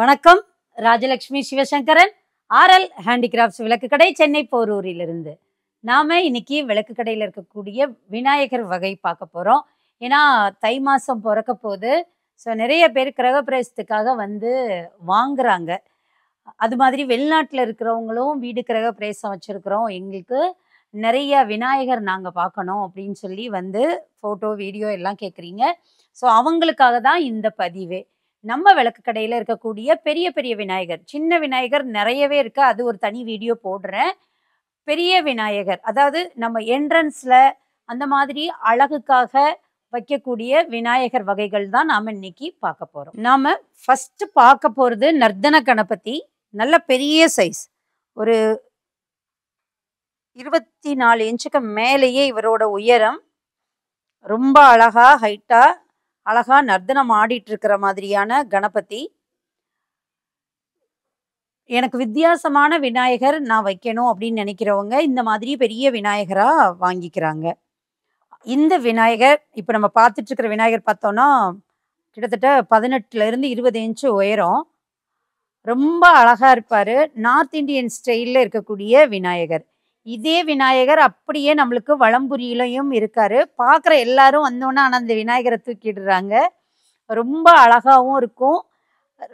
வணக்கம் Rajalakshmi Sivasankaran RL handicrafts விளக்கு கடை சென்னை போரூரிலிருந்து நாம் இன்னைக்கு விளக்கு கடையில் இருக்கக்கூடிய விநாயகர் வகை பார்க்க போகிறோம் ஏன்னா தை மாதம் பிறக்க போது ஸோ நிறைய பேர் கிரகப்பிரவேசத்துக்காக வந்து வாங்குறாங்க அது மாதிரி வெளிநாட்டில் இருக்கிறவங்களும் வீடு கிரகப்பிரவேசம் வச்சுருக்குறோம் எங்களுக்கு நிறைய விநாயகர் நாங்கள் பார்க்கணும் அப்படின்னு சொல்லி வந்து ஃபோட்டோ வீடியோ எல்லாம் கேட்குறீங்க ஸோ அவங்களுக்காக தான் இந்த பதிவே நம்ம விளக்கு கடையில் இருக்கக்கூடிய பெரிய பெரிய விநாயகர் சின்ன விநாயகர் நிறையவே இருக்குது அது ஒரு தனி வீடியோ போடுறேன் பெரிய விநாயகர் அதாவது நம்ம என்ட்ரன்ஸில் அந்த மாதிரி அழகுக்காக வைக்கக்கூடிய விநாயகர் வகைகள் தான் நாம் இன்னைக்கு பார்க்க போகிறோம் நாம் ஃபஸ்ட்டு பார்க்க போகிறது நர்தன கணபதி நல்ல பெரிய சைஸ் ஒரு இருபத்தி நாலு இன்ச்சுக்கு மேலேயே இவரோட உயரம் ரொம்ப அழகாக ஹைட்டாக அழகா நர்தனம் ஆடிட்டு இருக்கிற மாதிரியான கணபதி எனக்கு வித்தியாசமான விநாயகர் நான் வைக்கணும் அப்படின்னு நினைக்கிறவங்க இந்த மாதிரி பெரிய விநாயகராக வாங்கிக்கிறாங்க இந்த விநாயகர் இப்போ நம்ம பார்த்துட்டு இருக்கிற விநாயகர் பார்த்தோன்னா கிட்டத்தட்ட இருந்து இருபது இன்ச்சு உயரம் ரொம்ப அழகாக இருப்பார் நார்த் இண்டியன் ஸ்டைலில் இருக்கக்கூடிய விநாயகர் இதே விநாயகர் அப்படியே நம்மளுக்கு வளம்புரியிலையும் இருக்காரு பார்க்குற எல்லாரும் வந்தோன்னா ஆனால் அந்த விநாயகரை தூக்கிடுறாங்க ரொம்ப அழகாகவும் இருக்கும்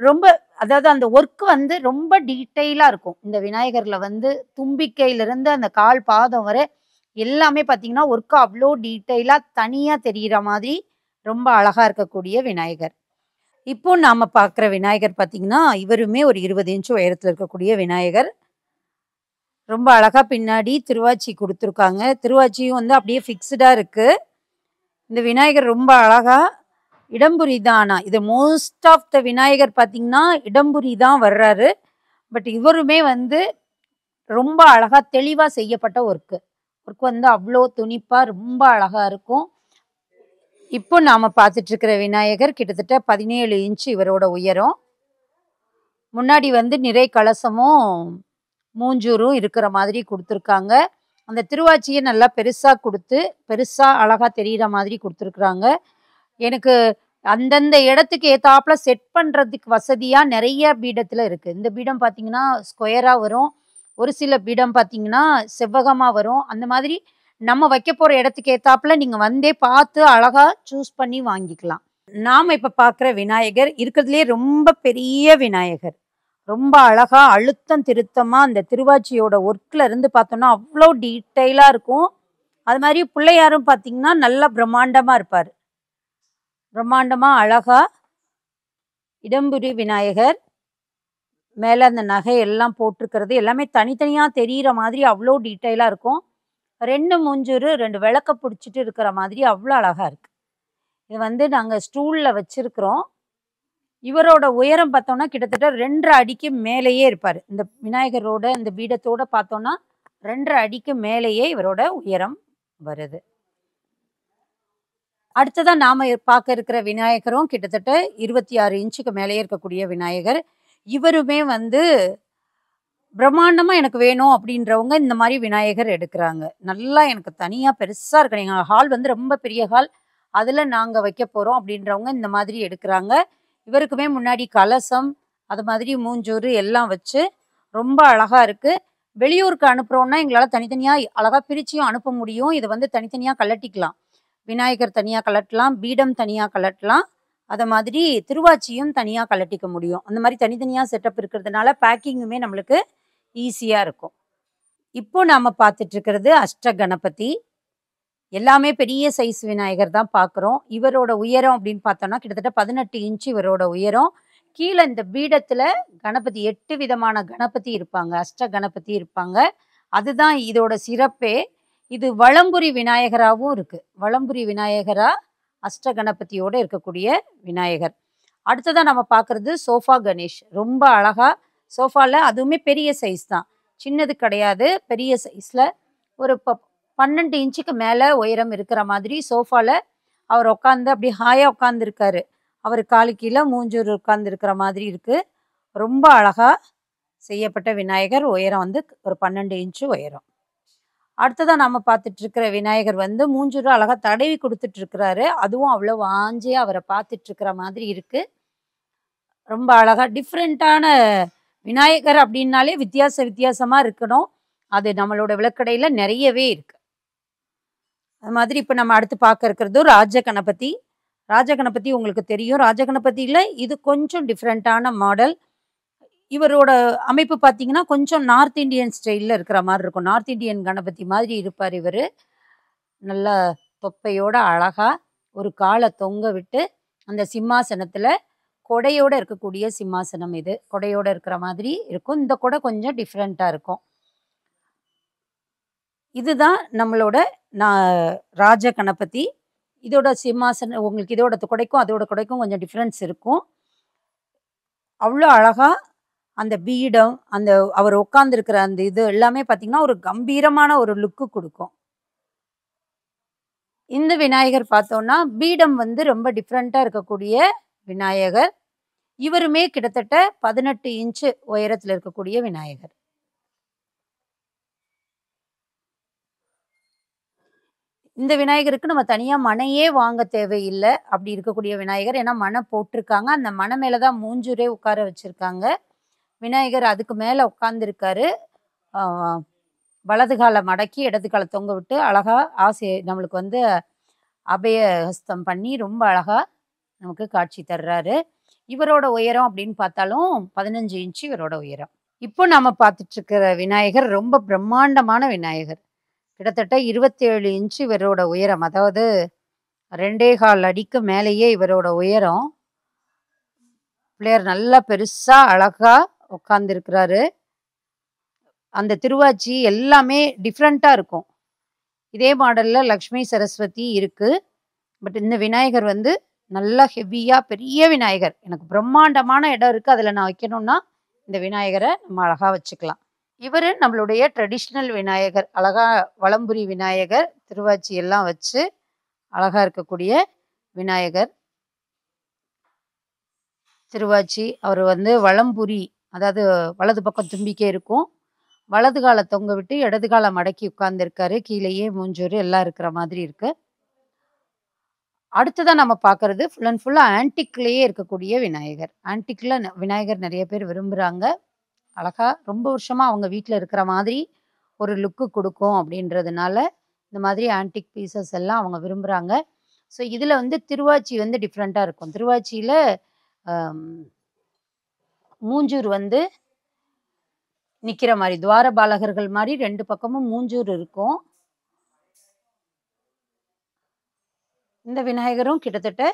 ரொம்ப அதாவது அந்த ஒர்க் வந்து ரொம்ப டீட்டெயிலாக இருக்கும் இந்த விநாயகரில் வந்து தும்பிக்கையிலிருந்து அந்த கால் பாதம் வரை எல்லாமே பார்த்தீங்கன்னா ஒர்க் அவ்வளோ டீட்டெயிலாக தனியாக தெரிகிற மாதிரி ரொம்ப அழகாக இருக்கக்கூடிய விநாயகர் இப்போ நாம் பார்க்குற விநாயகர் பார்த்திங்கன்னா இவருமே ஒரு இருபது இன்ச்சு உயரத்தில் இருக்கக்கூடிய விநாயகர் ரொம்ப அழகாக பின்னாடி திருவாச்சி கொடுத்துருக்காங்க திருவாச்சியும் வந்து அப்படியே ஃபிக்ஸ்டாக இருக்குது இந்த விநாயகர் ரொம்ப அழகாக இடம்புரி தான் ஆனால் இது மோஸ்ட் ஆஃப் த விநாயகர் பார்த்திங்கன்னா இடம்புரி தான் வர்றாரு பட் இவருமே வந்து ரொம்ப அழகாக தெளிவாக செய்யப்பட்ட ஒர்க்கு ஒர்க் வந்து அவ்வளோ துணிப்பாக ரொம்ப அழகாக இருக்கும் இப்போ நாம் பார்த்துட்ருக்கிற விநாயகர் கிட்டத்தட்ட பதினேழு இன்ச்சு இவரோட உயரம் முன்னாடி வந்து நிறை கலசமும் மூஞ்சூரும் இருக்கிற மாதிரி கொடுத்துருக்காங்க அந்த திருவாச்சியை நல்லா பெருசாக கொடுத்து பெருசாக அழகாக தெரிகிற மாதிரி கொடுத்துருக்குறாங்க எனக்கு அந்தந்த இடத்துக்கு ஏத்தாப்புல செட் பண்ணுறதுக்கு வசதியாக நிறைய பீடத்தில் இருக்குது இந்த பீடம் பார்த்தீங்கன்னா ஸ்கொயராக வரும் ஒரு சில பீடம் பார்த்தீங்கன்னா செவ்வகமாக வரும் அந்த மாதிரி நம்ம வைக்க போகிற இடத்துக்கு ஏத்தாப்புல நீங்கள் வந்தே பார்த்து அழகாக சூஸ் பண்ணி வாங்கிக்கலாம் நாம் இப்போ பார்க்குற விநாயகர் இருக்கிறதுலே ரொம்ப பெரிய விநாயகர் ரொம்ப அழகாக அழுத்தம் திருத்தமாக அந்த திருவாச்சியோட ஒர்க்கில் இருந்து பார்த்தோன்னா அவ்வளோ டீட்டெயிலாக இருக்கும் அது மாதிரி பிள்ளையாரும் பார்த்தீங்கன்னா நல்லா பிரம்மாண்டமாக இருப்பார் பிரம்மாண்டமாக அழகாக இடம்புரி விநாயகர் மேலே அந்த நகை எல்லாம் போட்டிருக்கிறது எல்லாமே தனித்தனியாக தெரியற மாதிரி அவ்வளோ டீட்டெயிலாக இருக்கும் ரெண்டு மூஞ்சூறு ரெண்டு விளக்க பிடிச்சிட்டு இருக்கிற மாதிரி அவ்வளோ அழகாக இருக்குது இது வந்து நாங்கள் ஸ்டூலில் வச்சுருக்குறோம் இவரோட உயரம் பார்த்தோம்னா கிட்டத்தட்ட ரெண்டரை அடிக்கு மேலேயே இருப்பார் இந்த விநாயகரோட இந்த பீடத்தோட பார்த்தோன்னா ரெண்டரை அடிக்கு மேலேயே இவரோட உயரம் வருது அடுத்ததான் நாம் பார்க்க இருக்கிற விநாயகரும் கிட்டத்தட்ட இருபத்தி ஆறு இன்ச்சுக்கு மேலேயே இருக்கக்கூடிய விநாயகர் இவருமே வந்து பிரம்மாண்டமாக எனக்கு வேணும் அப்படின்றவங்க இந்த மாதிரி விநாயகர் எடுக்கிறாங்க நல்லா எனக்கு தனியாக பெருசாக இருக்கு எங்கள் ஹால் வந்து ரொம்ப பெரிய ஹால் அதில் நாங்கள் வைக்க போகிறோம் அப்படின்றவங்க இந்த மாதிரி எடுக்கிறாங்க இவருக்குமே முன்னாடி கலசம் அது மாதிரி மூஞ்சூறு எல்லாம் வச்சு ரொம்ப அழகாக இருக்குது வெளியூருக்கு அனுப்புகிறோன்னா எங்களால் தனித்தனியாக அழகாக பிரிச்சியும் அனுப்ப முடியும் இதை வந்து தனித்தனியாக கலட்டிக்கலாம் விநாயகர் தனியாக கலட்டலாம் பீடம் தனியாக கலட்டலாம் அதை மாதிரி திருவாச்சியும் தனியாக கலட்டிக்க முடியும் அந்த மாதிரி தனித்தனியாக செட்டப் இருக்கிறதுனால பேக்கிங்குமே நம்மளுக்கு ஈஸியாக இருக்கும் இப்போ நாம் பார்த்துட்ருக்கிறது அஷ்ட கணபதி எல்லாமே பெரிய சைஸ் விநாயகர் தான் பார்க்குறோம் இவரோட உயரம் அப்படின்னு பார்த்தோம்னா கிட்டத்தட்ட பதினெட்டு இன்ச்சு இவரோட உயரம் கீழே இந்த பீடத்தில் கணபதி எட்டு விதமான கணபதி இருப்பாங்க அஷ்ட கணபதி இருப்பாங்க அதுதான் இதோட சிறப்பே இது வளம்புரி விநாயகராகவும் இருக்குது வளம்புரி விநாயகராக அஷ்ட கணபதியோடு இருக்கக்கூடிய விநாயகர் அடுத்ததாக நம்ம பார்க்குறது சோஃபா கணேஷ் ரொம்ப அழகாக சோஃபாவில் அதுவுமே பெரிய சைஸ் தான் சின்னது கிடையாது பெரிய சைஸில் ஒரு பன்னெண்டு இன்ச்சுக்கு மேலே உயரம் இருக்கிற மாதிரி சோஃபாவில் அவர் உட்காந்து அப்படி ஹாயாக உட்காந்துருக்காரு அவர் காலு கீழே மூஞ்சூர் உட்காந்துருக்கிற மாதிரி இருக்குது ரொம்ப அழகாக செய்யப்பட்ட விநாயகர் உயரம் வந்து ஒரு பன்னெண்டு இன்ச்சு உயரம் அடுத்ததாக நம்ம பார்த்துட்ருக்கிற விநாயகர் வந்து மூஞ்சூர் அழகாக தடவி கொடுத்துட்ருக்கிறாரு அதுவும் அவ்வளோ வாஞ்சியாக அவரை பார்த்துட்ருக்கிற மாதிரி இருக்குது ரொம்ப அழகாக டிஃப்ரெண்ட்டான விநாயகர் அப்படின்னாலே வித்தியாச வித்தியாசமாக இருக்கணும் அது நம்மளோட விளக்கடையில் நிறையவே இருக்குது அது மாதிரி இப்போ நம்ம அடுத்து பார்க்க இருக்கிறது ராஜ கணபதி ராஜ கணபதி உங்களுக்கு தெரியும் ராஜ கணபதியில் இது கொஞ்சம் டிஃப்ரெண்ட்டான மாடல் இவரோட அமைப்பு பார்த்தீங்கன்னா கொஞ்சம் நார்த் இந்தியன் ஸ்டைலில் இருக்கிற மாதிரி இருக்கும் நார்த் இந்தியன் கணபதி மாதிரி இருப்பார் இவர் நல்லா தொப்பையோட அழகாக ஒரு காலை தொங்க விட்டு அந்த சிம்மாசனத்தில் கொடையோடு இருக்கக்கூடிய சிம்மாசனம் இது கொடையோடு இருக்கிற மாதிரி இருக்கும் இந்த கொடை கொஞ்சம் டிஃப்ரெண்ட்டாக இருக்கும் இதுதான் நம்மளோட நான் ராஜ கணபதி இதோட சிம்மாசனம் உங்களுக்கு இதோட குடைக்கும் அதோட குடைக்கும் கொஞ்சம் டிஃப்ரென்ஸ் இருக்கும் அவ்வளோ அழகாக அந்த பீடம் அந்த அவர் உட்காந்துருக்கிற அந்த இது எல்லாமே பார்த்திங்கன்னா ஒரு கம்பீரமான ஒரு லுக்கு கொடுக்கும் இந்த விநாயகர் பார்த்தோன்னா பீடம் வந்து ரொம்ப டிஃப்ரெண்ட்டாக இருக்கக்கூடிய விநாயகர் இவருமே கிட்டத்தட்ட பதினெட்டு இன்ச்சு உயரத்தில் இருக்கக்கூடிய விநாயகர் இந்த விநாயகருக்கு நம்ம தனியாக மனையே வாங்க தேவையில்லை அப்படி இருக்கக்கூடிய விநாயகர் ஏன்னா மனை போட்டிருக்காங்க அந்த மனை மேலே தான் மூஞ்சூரே உட்கார வச்சுருக்காங்க விநாயகர் அதுக்கு மேலே உட்காந்துருக்காரு வலது காலை மடக்கி இடது காலை தொங்க விட்டு அழகாக ஆசையை நம்மளுக்கு வந்து அபயஹஸ்தம் பண்ணி ரொம்ப அழகாக நமக்கு காட்சி தர்றாரு இவரோட உயரம் அப்படின்னு பார்த்தாலும் பதினஞ்சு இன்ச்சு இவரோட உயரம் இப்போ நம்ம பார்த்துட்ருக்கிற விநாயகர் ரொம்ப பிரம்மாண்டமான விநாயகர் கிட்டத்தட்ட இருபத்தேழு இன்ச்சு இவரோட உயரம் அதாவது ரெண்டே கால் அடிக்கு மேலேயே இவரோட உயரம் பிள்ளையார் நல்லா பெருசாக அழகாக உட்காந்துருக்கிறாரு அந்த திருவாச்சி எல்லாமே டிஃப்ரெண்ட்டாக இருக்கும் இதே மாடலில் லக்ஷ்மி சரஸ்வதி இருக்குது பட் இந்த விநாயகர் வந்து நல்லா ஹெவியாக பெரிய விநாயகர் எனக்கு பிரம்மாண்டமான இடம் இருக்குது அதில் நான் வைக்கணும்னா இந்த விநாயகரை நம்ம அழகாக வச்சுக்கலாம் இவர் நம்மளுடைய ட்ரெடிஷ்னல் விநாயகர் அழகா வளம்புரி விநாயகர் திருவாச்சி எல்லாம் வச்சு அழகாக இருக்கக்கூடிய விநாயகர் திருவாச்சி அவர் வந்து வளம்புரி அதாவது வலது பக்கம் தும்பிக்கே இருக்கும் வலது காலை தொங்க விட்டு இடது காலை மடக்கி உட்கார்ந்துருக்காரு கீழேயே மூஞ்சூர் எல்லாம் இருக்கிற மாதிரி இருக்கு அடுத்ததான் நம்ம பார்க்கறது ஃபுல் அண்ட் ஃபுல்லாக ஆன்டிக்லேயே இருக்கக்கூடிய விநாயகர் ஆன்டிக்கில் விநாயகர் நிறைய பேர் விரும்புகிறாங்க அழகாக ரொம்ப வருஷமாக அவங்க வீட்டில் இருக்கிற மாதிரி ஒரு லுக்கு கொடுக்கும் அப்படின்றதுனால இந்த மாதிரி ஆன்டிக் பீசஸ் எல்லாம் அவங்க விரும்புகிறாங்க ஸோ இதில் வந்து திருவாச்சி வந்து டிஃப்ரெண்ட்டாக இருக்கும் திருவாச்சியில் மூஞ்சூர் வந்து நிற்கிற மாதிரி துவார பாலகர்கள் மாதிரி ரெண்டு பக்கமும் மூஞ்சூர் இருக்கும் இந்த விநாயகரும் கிட்டத்தட்ட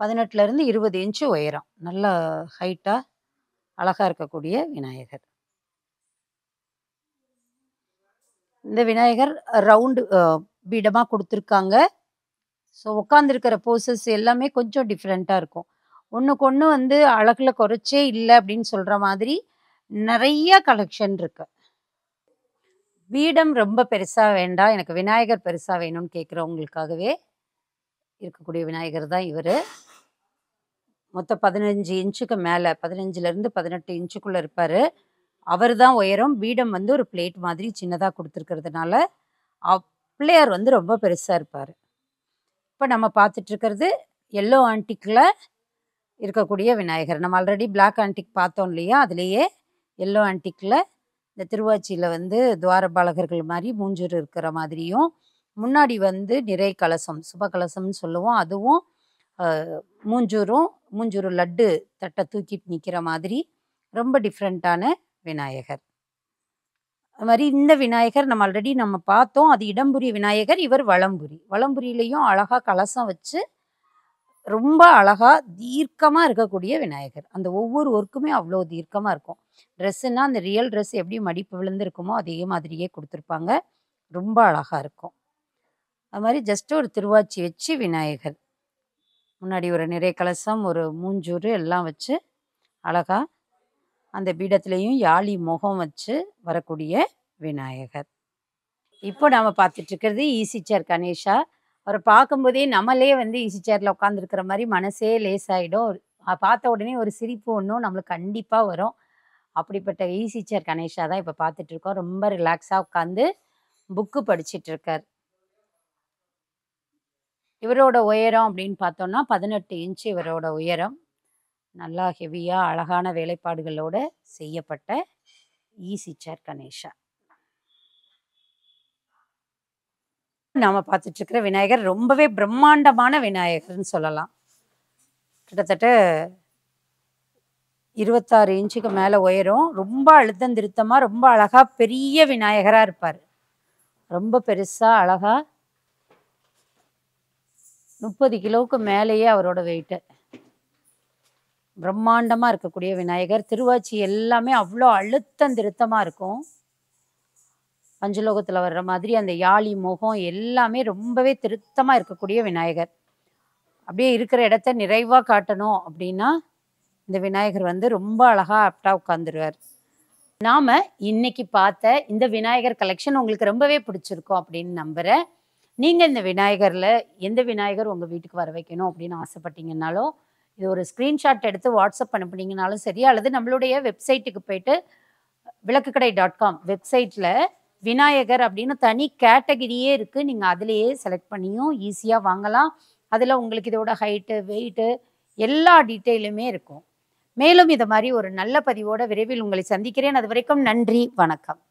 பதினெட்டுலேருந்து இருபது இன்ச்சு உயரம் நல்ல ஹைட்டாக அழகாக இருக்கக்கூடிய விநாயகர் இந்த விநாயகர் ரவுண்டு பீடமாக கொடுத்துருக்காங்க ஸோ உட்காந்துருக்கிற போசஸ் எல்லாமே கொஞ்சம் டிஃப்ரெண்ட்டாக இருக்கும் ஒன்றுக்கு ஒன்று வந்து அழகில் குறைச்சே இல்லை அப்படின்னு சொல்கிற மாதிரி நிறைய கலெக்ஷன் இருக்குது பீடம் ரொம்ப பெருசாக வேண்டாம் எனக்கு விநாயகர் பெருசாக வேணும்னு கேட்குறவங்களுக்காகவே இருக்கக்கூடிய விநாயகர் தான் இவர் மொத்தம் பதினஞ்சு இன்ச்சுக்கு மேலே பதினஞ்சுலேருந்து பதினெட்டு இன்ச்சுக்குள்ளே இருப்பார் அவர் தான் உயரம் பீடம் வந்து ஒரு பிளேட் மாதிரி சின்னதாக கொடுத்துருக்கிறதுனால பிள்ளையார் வந்து ரொம்ப பெருசாக இருப்பார் இப்போ நம்ம பார்த்துட்ருக்கிறது எல்லோ ஆன்டிக்கில் இருக்கக்கூடிய விநாயகர் நம்ம ஆல்ரெடி பிளாக் ஆன்டிக் பார்த்தோம் இல்லையா அதுலேயே எல்லோ ஆன்டிக்கில் இந்த திருவாச்சியில் வந்து துவார பாலகர்கள் மாதிரி மூஞ்சூர் இருக்கிற மாதிரியும் முன்னாடி வந்து நிறை கலசம் சுப கலசம்னு சொல்லுவோம் அதுவும் மூஞ்சூரும் மூஞ்சூறு லட்டு தட்டை தூக்கி நிற்கிற மாதிரி ரொம்ப டிஃப்ரெண்ட்டான விநாயகர் அது மாதிரி இந்த விநாயகர் நம்ம ஆல்ரெடி நம்ம பார்த்தோம் அது இடம்புரி விநாயகர் இவர் வளம்புரி வளம்புரியிலையும் அழகாக கலசம் வச்சு ரொம்ப அழகாக தீர்க்கமாக இருக்கக்கூடிய விநாயகர் அந்த ஒவ்வொரு ஒர்க்குமே அவ்வளோ தீர்க்கமாக இருக்கும் ட்ரெஸ்ஸுன்னா அந்த ரியல் ட்ரெஸ் எப்படி மடிப்பு விழுந்துருக்குமோ அதே மாதிரியே கொடுத்துருப்பாங்க ரொம்ப அழகாக இருக்கும் அது மாதிரி ஜஸ்ட் ஒரு திருவாச்சி வச்சு விநாயகர் முன்னாடி ஒரு நிறைய கலசம் ஒரு மூஞ்சூறு எல்லாம் வச்சு அழகாக அந்த பீடத்துலேயும் யாழி முகம் வச்சு வரக்கூடிய விநாயகர் இப்போ நாம் பார்த்துட்ருக்கிறது ஈசி e சேர் கணேஷா அவரை பார்க்கும்போதே நம்மளே வந்து ஈசி e சேரில் உட்காந்துருக்கிற மாதிரி மனசே லேசாகிடும் பார்த்த உடனே ஒரு சிரிப்பு ஒன்றும் நம்மளுக்கு கண்டிப்பாக வரும் அப்படிப்பட்ட ஈஸி e சேர் கணேஷா தான் இப்போ பார்த்துட்ருக்கோம் ரொம்ப ரிலாக்ஸாக உட்காந்து புக்கு படிச்சிட்ருக்கார் இவரோட உயரம் அப்படின்னு பார்த்தோம்னா பதினெட்டு இன்ச்சு இவரோட உயரம் நல்லா ஹெவியாக அழகான வேலைப்பாடுகளோடு செய்யப்பட்ட ஈசி e சேர் கணேஷா நாம் பார்த்துட்ருக்கிற விநாயகர் ரொம்பவே பிரம்மாண்டமான விநாயகர்னு சொல்லலாம் கிட்டத்தட்ட இருபத்தாறு இன்ச்சுக்கு மேலே உயரும் ரொம்ப அழுத்தம் திருத்தமாக ரொம்ப அழகாக பெரிய விநாயகராக இருப்பார் ரொம்ப பெருசாக அழகாக முப்பது கிலோவுக்கு மேலேயே அவரோட வெயிட்டு பிரம்மாண்டமாக இருக்கக்கூடிய விநாயகர் திருவாச்சி எல்லாமே அவ்வளோ அழுத்தம் திருத்தமாக இருக்கும் பஞ்சலோகத்தில் வர்ற மாதிரி அந்த யாழி முகம் எல்லாமே ரொம்பவே திருத்தமாக இருக்கக்கூடிய விநாயகர் அப்படியே இருக்கிற இடத்த நிறைவாக காட்டணும் அப்படின்னா இந்த விநாயகர் வந்து ரொம்ப அழகாக அப்டா உட்காந்துருவார் நாம் இன்னைக்கு பார்த்த இந்த விநாயகர் கலெக்ஷன் உங்களுக்கு ரொம்பவே பிடிச்சிருக்கும் அப்படின்னு நம்புகிறேன் நீங்கள் இந்த விநாயகரில் எந்த விநாயகர் உங்கள் வீட்டுக்கு வர வைக்கணும் அப்படின்னு ஆசைப்பட்டீங்கன்னாலும் இது ஒரு ஸ்க்ரீன்ஷாட் எடுத்து வாட்ஸ்அப் அனுப்புனீங்கனாலும் சரி அல்லது நம்மளுடைய வெப்சைட்டுக்கு போயிட்டு விளக்குக்கடை டாட் காம் வெப்சைட்டில் விநாயகர் அப்படின்னு தனி கேட்டகிரியே இருக்குது நீங்கள் அதிலேயே செலக்ட் பண்ணியும் ஈஸியாக வாங்கலாம் அதில் உங்களுக்கு இதோட ஹைட்டு வெயிட்டு எல்லா டீட்டெயிலுமே இருக்கும் மேலும் இது மாதிரி ஒரு நல்ல பதிவோட விரைவில் உங்களை சந்திக்கிறேன் அது வரைக்கும் நன்றி வணக்கம்